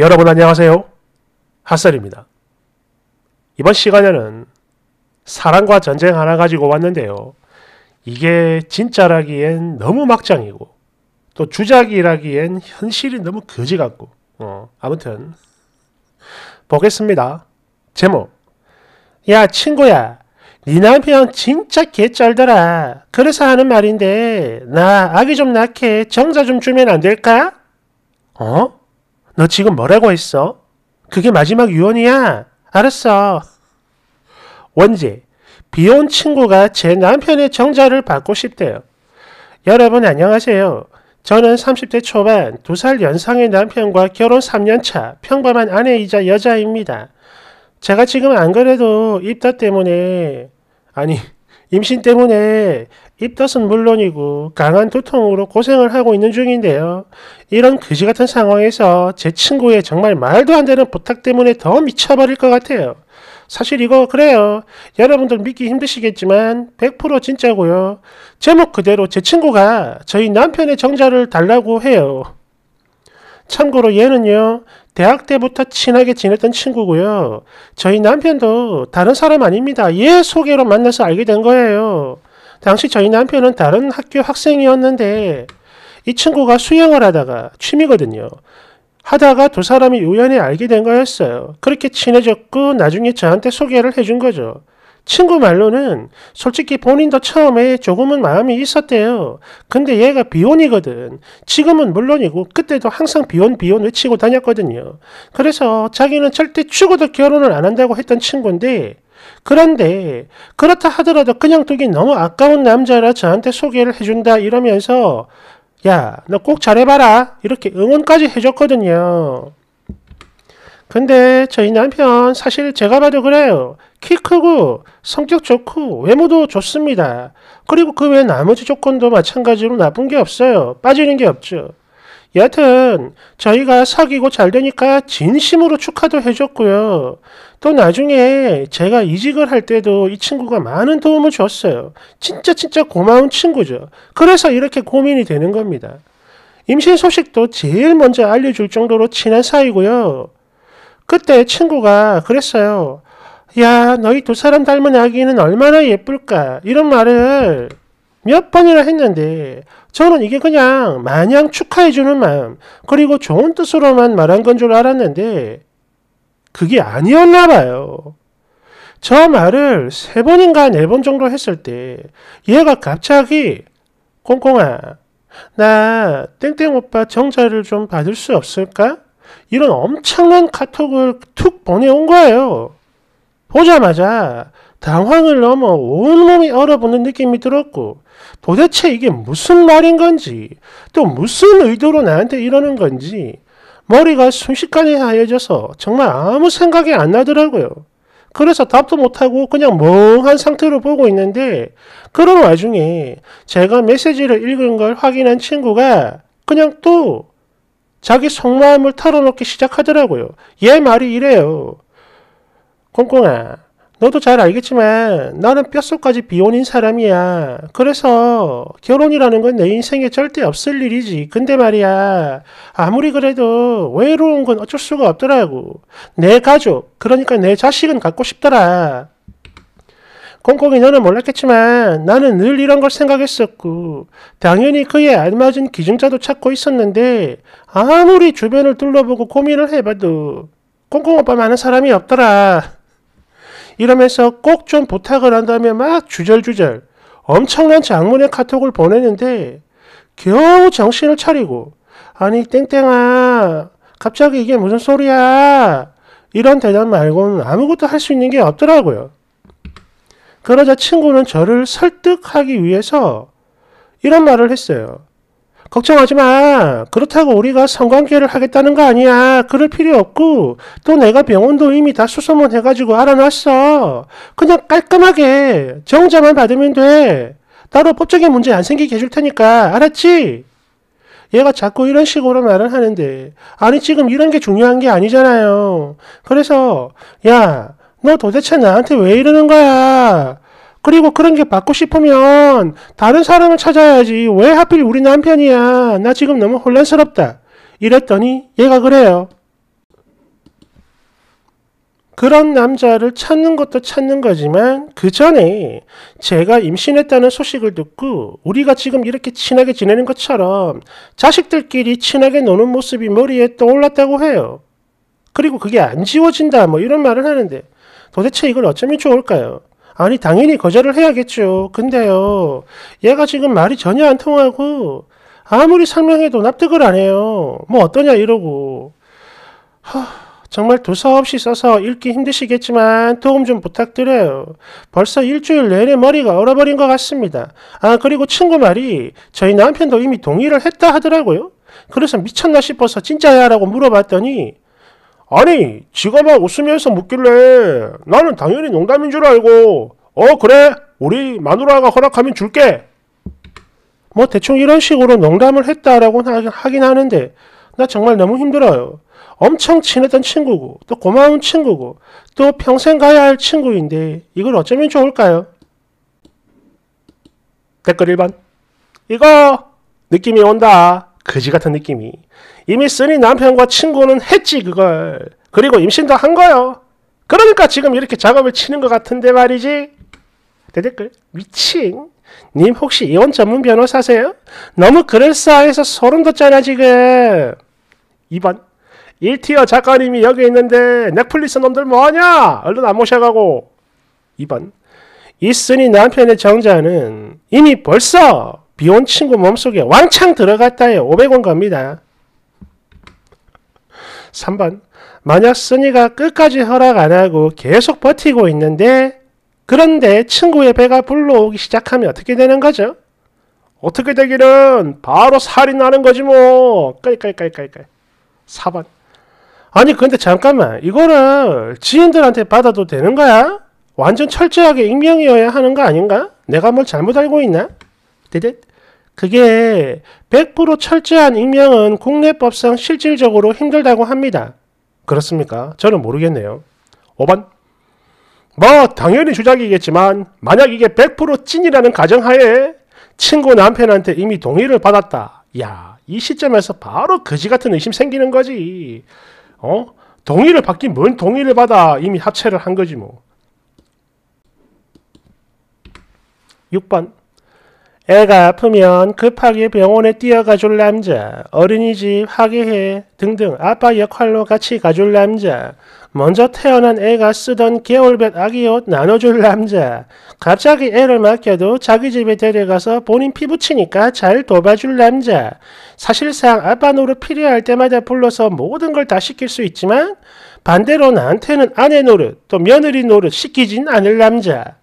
여러분 안녕하세요. 핫설입니다. 이번 시간에는 사랑과 전쟁 하나 가지고 왔는데요. 이게 진짜라기엔 너무 막장이고 또 주작이라기엔 현실이 너무 거지 같고 어, 아무튼 보겠습니다. 제목 야 친구야 네 남편 진짜 개쩔더라. 그래서 하는 말인데 나 아기 좀 낳게 정자 좀 주면 안 될까? 어? 너 지금 뭐라고 했어? 그게 마지막 유언이야. 알았어. 원제, 비혼 친구가 제 남편의 정자를 받고 싶대요. 여러분 안녕하세요. 저는 30대 초반 두 살 연상의 남편과 결혼 3년차 평범한 아내이자 여자입니다. 제가 지금 안 그래도 입덧 때문에 아니 임신 때문에 입덧은 물론이고 강한 두통으로 고생을 하고 있는 중인데요. 이런 그지 같은 상황에서 제 친구의 정말 말도 안 되는 부탁 때문에 더 미쳐버릴 것 같아요. 사실 이거 그래요. 여러분들 믿기 힘드시겠지만 100% 진짜고요. 제목 그대로 제 친구가 저희 남편의 정자를 달라고 해요. 참고로 얘는요. 대학 때부터 친하게 지냈던 친구고요. 저희 남편도 다른 사람 아닙니다. 얘 소개로 만나서 알게 된 거예요. 당시 저희 남편은 다른 학교 학생이었는데 이 친구가 수영을 하다가 취미거든요. 하다가 두 사람이 우연히 알게 된 거였어요. 그렇게 친해졌고 나중에 저한테 소개를 해준 거죠. 친구 말로는 솔직히 본인도 처음에 조금은 마음이 있었대요. 근데 얘가 비혼이거든. 지금은 물론이고 그때도 항상 비혼 비혼 외치고 다녔거든요. 그래서 자기는 절대 죽어도 결혼을 안 한다고 했던 친구인데 그런데 그렇다 하더라도 그냥 두기 너무 아까운 남자라 저한테 소개를 해준다 이러면서 야 너 꼭 잘해봐라 이렇게 응원까지 해줬거든요. 근데 저희 남편 사실 제가 봐도 그래요. 키 크고 성격 좋고 외모도 좋습니다. 그리고 그 외 나머지 조건도 마찬가지로 나쁜 게 없어요. 빠지는 게 없죠. 여튼 저희가 사귀고 잘 되니까 진심으로 축하도 해줬고요. 또 나중에 제가 이직을 할 때도 이 친구가 많은 도움을 줬어요. 진짜 진짜 고마운 친구죠. 그래서 이렇게 고민이 되는 겁니다. 임신 소식도 제일 먼저 알려줄 정도로 친한 사이고요. 그때 친구가 그랬어요. 야, 너희 두 사람 닮은 아기는 얼마나 예쁠까? 이런 말을 몇 번이나 했는데 저는 이게 그냥 마냥 축하해주는 마음 그리고 좋은 뜻으로만 말한 건 줄 알았는데 그게 아니었나 봐요. 저 말을 세 번인가 네 번 정도 했을 때 얘가 갑자기 콩콩아 나 땡땡 오빠 정자를 좀 받을 수 없을까? 이런 엄청난 카톡을 툭 보내온 거예요. 보자마자 당황을 넘어 온몸이 얼어붙는 느낌이 들었고 도대체 이게 무슨 말인 건지 또 무슨 의도로 나한테 이러는 건지 머리가 순식간에 하얘져서 정말 아무 생각이 안 나더라고요. 그래서 답도 못하고 그냥 멍한 상태로 보고 있는데 그런 와중에 제가 메시지를 읽은 걸 확인한 친구가 그냥 또 자기 속마음을 털어놓기 시작하더라고요. 얘 말이 이래요. 꽁꽁아 너도 잘 알겠지만 나는 뼛속까지 비혼인 사람이야. 그래서 결혼이라는 건 내 인생에 절대 없을 일이지. 근데 말이야. 아무리 그래도 외로운 건 어쩔 수가 없더라고. 내 가족, 그러니까 내 자식은 갖고 싶더라. 콩콩이 너는 몰랐겠지만 나는 늘 이런 걸 생각했었고 당연히 그에 알맞은 기증자도 찾고 있었는데 아무리 주변을 둘러보고 고민을 해봐도 콩콩 오빠 만한 사람이 없더라. 이러면서 꼭 좀 부탁을 한다며 막 주절주절 엄청난 장문의 카톡을 보내는데 겨우 정신을 차리고 아니 땡땡아 갑자기 이게 무슨 소리야 이런 대답 말고는 아무것도 할 수 있는 게 없더라고요. 그러자 친구는 저를 설득하기 위해서 이런 말을 했어요. 걱정하지 마. 그렇다고 우리가 성관계를 하겠다는 거 아니야. 그럴 필요 없고 또 내가 병원도 이미 다 수소문 해가지고 알아놨어. 그냥 깔끔하게 정자만 받으면 돼. 따로 법적인 문제 안 생기게 해줄 테니까 알았지? 얘가 자꾸 이런 식으로 말을 하는데 아니 지금 이런 게 중요한 게 아니잖아요. 그래서 야 너 도대체 나한테 왜 이러는 거야? 그리고 그런 게 받고 싶으면 다른 사람을 찾아야지. 왜 하필 우리 남편이야. 나 지금 너무 혼란스럽다. 이랬더니 얘가 그래요. 그런 남자를 찾는 것도 찾는 거지만 그 전에 제가 임신했다는 소식을 듣고 우리가 지금 이렇게 친하게 지내는 것처럼 자식들끼리 친하게 노는 모습이 머리에 떠올랐다고 해요. 그리고 그게 안 지워진다 뭐 이런 말을 하는데 도대체 이걸 어쩌면 좋을까요? 아니 당연히 거절을 해야겠죠. 근데요. 얘가 지금 말이 전혀 안 통하고 아무리 설명해도 납득을 안 해요. 뭐 어떠냐 이러고. 하, 정말 도서없이 써서 읽기 힘드시겠지만 도움 좀 부탁드려요. 벌써 일주일 내내 머리가 얼어버린 것 같습니다. 아 그리고 친구 말이 저희 남편도 이미 동의를 했다 하더라고요. 그래서 미쳤나 싶어서 진짜야 라고 물어봤더니 아니 지가 막 웃으면서 묻길래 나는 당연히 농담인 줄 알고 어 그래 우리 마누라가 허락하면 줄게 뭐 대충 이런 식으로 농담을 했다라고 하긴 하는데 나 정말 너무 힘들어요. 엄청 친했던 친구고 또 고마운 친구고 또 평생 가야 할 친구인데 이걸 어쩌면 좋을까요? 댓글 1번 이거 느낌이 온다. 그지 같은 느낌이. 이미 쓰니 남편과 친구는 했지 그걸. 그리고 임신도 한 거요. 그러니까 지금 이렇게 작업을 치는 것 같은데 말이지. 대댓글 미칭님 혹시 이혼 전문 변호사세요? 너무 그럴싸해서 소름 돋잖아 지금. 2번 1티어 작가님이 여기 있는데 넷플릭스 놈들 뭐하냐? 얼른 안 모셔가고 2번 이쓰니 남편의 정자는 이미 벌써 비혼 친구 몸속에 왕창 들어갔다요. 500원 갑니다. 3번 만약 쓰이가 끝까지 허락 안 하고 계속 버티고 있는데 그런데 친구의 배가 불러오기 시작하면 어떻게 되는 거죠? 어떻게 되기는 바로 살이 나는 거지 뭐. 깔깔깔깔깔. 4번. 아니 근데 잠깐만 이거를 지인들한테 받아도 되는 거야? 완전 철저하게 익명이어야 하는 거 아닌가? 내가 뭘 잘못 알고 있나? 데데 그게 100% 철저한 익명은 국내법상 실질적으로 힘들다고 합니다. 그렇습니까? 저는 모르겠네요. 5번. 뭐 당연히 주작이겠지만 만약 이게 100% 찐이라는 가정하에 친구 남편한테 이미 동의를 받았다. 야, 이 시점에서 바로 거지 같은 의심 생기는 거지. 어? 동의를 받긴 뭔 동의를 받아 이미 합체를 한 거지 뭐. 6번 애가 아프면 급하게 병원에 뛰어가줄 남자, 어린이집 하게해 등등 아빠 역할로 같이 가 줄 남자, 먼저 태어난 애가 쓰던 개울볕 아기 옷 나눠줄 남자, 갑자기 애를 맡겨도 자기 집에 데려가서 본인 피부치니까 잘도와줄 남자, 사실상 아빠 노릇 필요할 때마다 불러서 모든 걸 다 시킬 수 있지만 반대로 나한테는 아내 노릇, 또 며느리 노릇 시키진 않을 남자.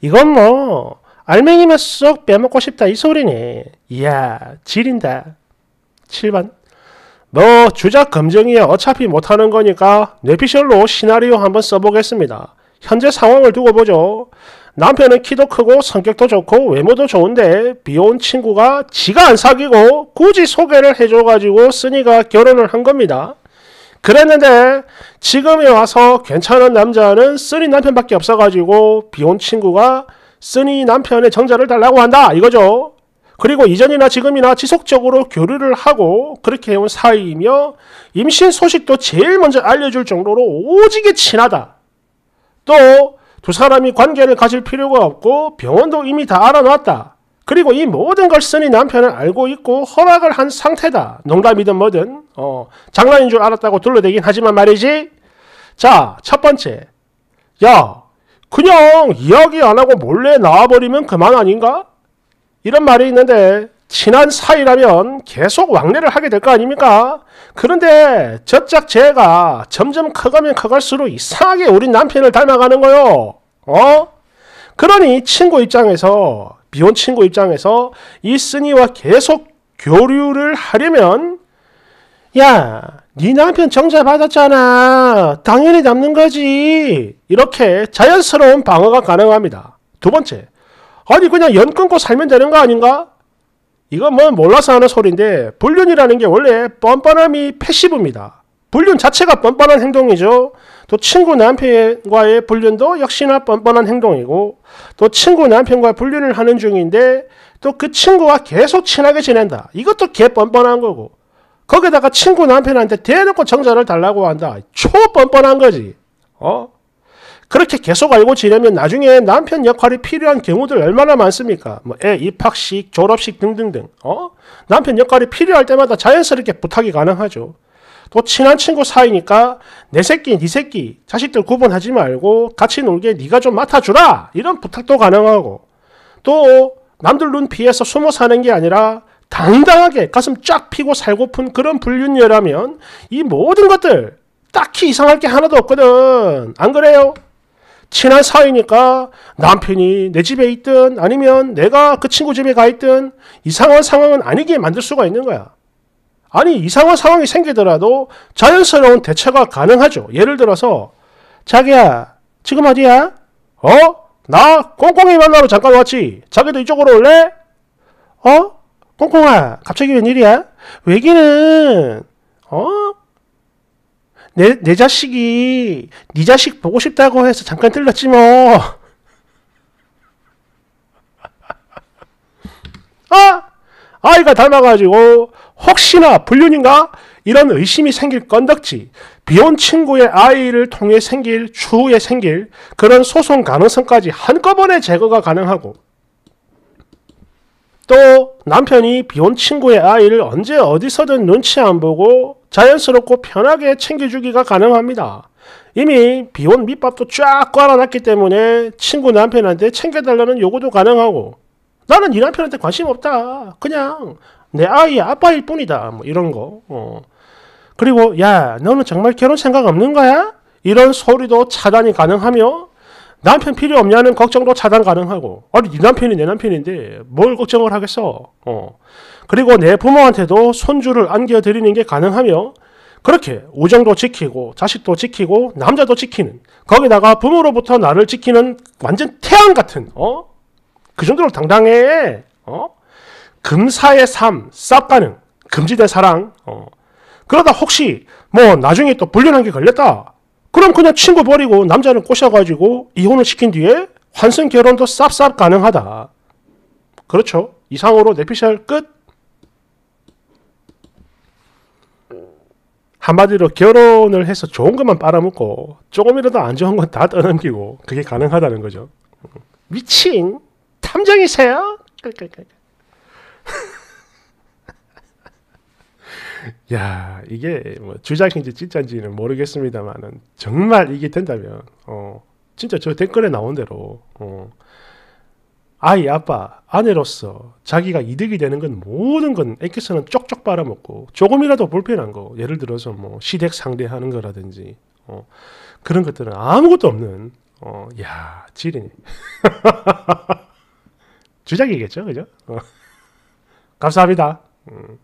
이건 뭐 알맹이만 쏙 빼먹고 싶다 이소리니 이야 지린다. 7번 뭐 주작 검증이야 어차피 못하는 거니까 뇌피셜로 시나리오 한번 써보겠습니다. 현재 상황을 두고 보죠. 남편은 키도 크고 성격도 좋고 외모도 좋은데 비혼 친구가 지가 안 사귀고 굳이 소개를 해줘가지고 쓰니가 결혼을 한 겁니다. 그랬는데 지금에 와서 괜찮은 남자는 쓰리 남편밖에 없어가지고 비혼 친구가 쓰니 남편의 정자를 달라고 한다 이거죠. 그리고 이전이나 지금이나 지속적으로 교류를 하고 그렇게 해온 사이이며 임신 소식도 제일 먼저 알려줄 정도로 오지게 친하다. 또 두 사람이 관계를 가질 필요가 없고 병원도 이미 다 알아놨다. 그리고 이 모든 걸 쓰니 남편은 알고 있고 허락을 한 상태다. 농담이든 뭐든 어, 장난인 줄 알았다고 둘러대긴 하지만 말이지. 자, 첫 번째. 야, 그냥 이야기 안 하고 몰래 나와버리면 그만 아닌가? 이런 말이 있는데 친한 사이라면 계속 왕래를 하게 될 거 아닙니까? 그런데 저짝 제가 점점 커가면 커갈수록 이상하게 우리 남편을 닮아가는 거요. 어? 그러니 친구 입장에서 미혼 친구 입장에서 이 쓰니와 계속 교류를 하려면 야네 남편 정자 받았잖아. 당연히 남는 거지. 이렇게 자연스러운 방어가 가능합니다. 두 번째, 아니 그냥 연 끊고 살면 되는 거 아닌가? 이건 뭐 몰라서 하는 소리인데 불륜이라는 게 원래 뻔뻔함이 패시브입니다. 불륜 자체가 뻔뻔한 행동이죠. 또 친구 남편과의 불륜도 역시나 뻔뻔한 행동이고 또 친구 남편과 불륜을 하는 중인데 또 그 친구와 계속 친하게 지낸다. 이것도 개 뻔뻔한 거고 거기다가 친구 남편한테 대놓고 정자를 달라고 한다. 초 뻔뻔한 거지. 어? 그렇게 계속 알고 지내면 나중에 남편 역할이 필요한 경우들 얼마나 많습니까? 뭐 애 입학식, 졸업식 등등등. 어? 남편 역할이 필요할 때마다 자연스럽게 부탁이 가능하죠. 또 친한 친구 사이니까 내 새끼, 네 새끼, 자식들 구분하지 말고 같이 놀게 네가 좀 맡아주라 이런 부탁도 가능하고 또 남들 눈 피해서 숨어 사는 게 아니라 당당하게 가슴 쫙 피고 살고픈 그런 불륜녀라면 이 모든 것들 딱히 이상할 게 하나도 없거든. 안 그래요? 친한 사이니까 남편이 내 집에 있든 아니면 내가 그 친구 집에 가 있든 이상한 상황은 아니게 만들 수가 있는 거야. 아니 이상한 상황이 생기더라도 자연스러운 대처가 가능하죠. 예를 들어서 자기야 지금 어디야? 어? 나 꽁꽁이 만나러 잠깐 왔지. 자기도 이쪽으로 올래? 어? 콩콩아, 갑자기 웬일이야? 외기는, 어? 내, 내 자식이, 네 자식 보고 싶다고 해서 잠깐 들렀지 뭐. 아! 아이가 닮아가지고, 혹시나 불륜인가? 이런 의심이 생길 건덕지, 비혼 친구의 아이를 통해 생길, 추후에 생길, 그런 소송 가능성까지 한꺼번에 제거가 가능하고, 또 남편이 비혼 친구의 아이를 언제 어디서든 눈치 안 보고 자연스럽고 편하게 챙겨주기가 가능합니다. 이미 비혼 밑밥도 쫙 깔아놨기 때문에 친구 남편한테 챙겨달라는 요구도 가능하고 나는 이 남편한테 관심 없다. 그냥 내 아이의 아빠일 뿐이다. 뭐 이런 거. 어. 그리고 야 너는 정말 결혼 생각 없는 거야? 이런 소리도 차단이 가능하며 남편 필요 없냐는 걱정도 차단 가능하고 아니 네 남편이 내 남편인데 뭘 걱정을 하겠어 어. 그리고 내 부모한테도 손주를 안겨드리는 게 가능하며 그렇게 우정도 지키고 자식도 지키고 남자도 지키는 거기다가 부모로부터 나를 지키는 완전 태양 같은 어? 그 정도로 당당해 어? 금사의 삶쌉 가능 금지된 사랑 어. 그러다 혹시 뭐 나중에 또 불륜한 게 걸렸다 그럼 그냥 친구 버리고 남자는 꼬셔가지고 이혼을 시킨 뒤에 환승 결혼도 쌉쌉 가능하다. 그렇죠. 이상으로 내피셜 끝. 한마디로 결혼을 해서 좋은 것만 빨아먹고 조금이라도 안 좋은 건 다 떠넘기고 그게 가능하다는 거죠. 음. 미친 탐정이세요? 야 이게 뭐 주작인지 진짜인지는 모르겠습니다만은 정말 이게 된다면 어 진짜 저 댓글에 나온 대로 어 아이 아빠 아내로서 자기가 이득이 되는 건 모든 건 엑기스는 쪽쪽 빨아먹고 조금이라도 불편한 거 예를 들어서 뭐 시댁 상대하는 거라든지 어 그런 것들은 아무것도 없는 어야 지린 주작이겠죠 그죠 어. 감사합니다. 음.